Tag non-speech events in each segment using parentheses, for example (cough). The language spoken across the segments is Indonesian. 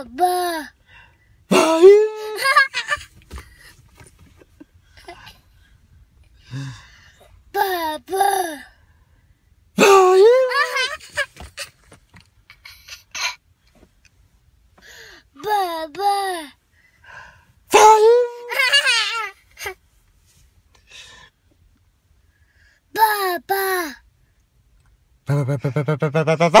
Baba. (laughs) Baba. (laughs) Baba. (laughs) Baba. Baba. ba ba ba Baba.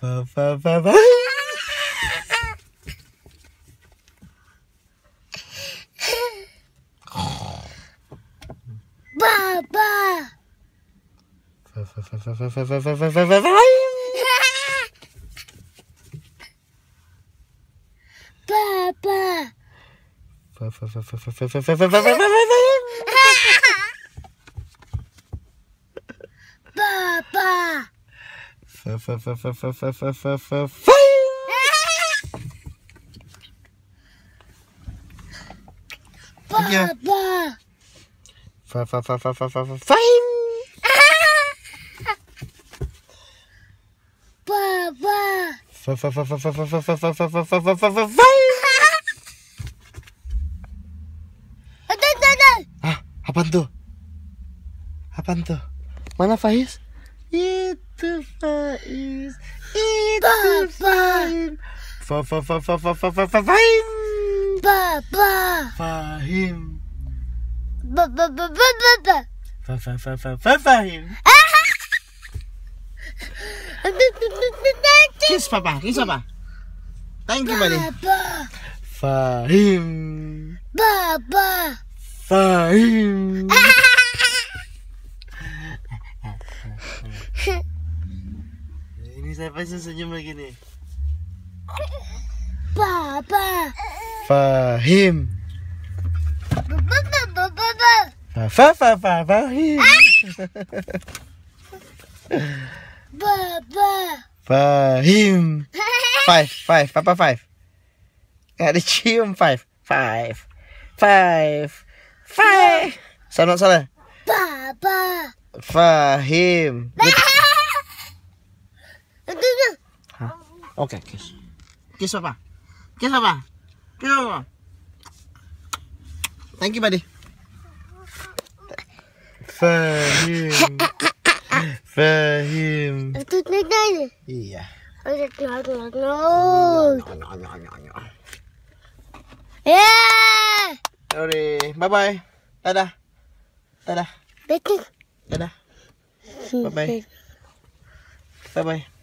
fa, fa, fa, fa. Baba. Fa, fa, fa, Baba. Apaan tuh? Apaan tuh? Mana Faiz? Itu. is it's Fahim. Fahim. Fahim. Fahim. Kiss Papa, kiss Papa. Thank you, buddy. Fahim. Baba. Fahim. Ah, Ini saya pasti senyum lagi nih. Papa. Fahim. Fa fa fa fa Fahim. Papa, Fahim. Five five Papa five. Nggak dicium five five five five. Salah salah. Papa, Fahim. Papa. (laughs) Okay, kiss. Kiss apa, Kiss apa, Kiss apa. Thank you, buddy. Fahim. Fahim. Itu tadi. Iya. Yeah. Sorry. Bye bye. Dadah. Dadah. Dadah. Bye bye. Bye bye.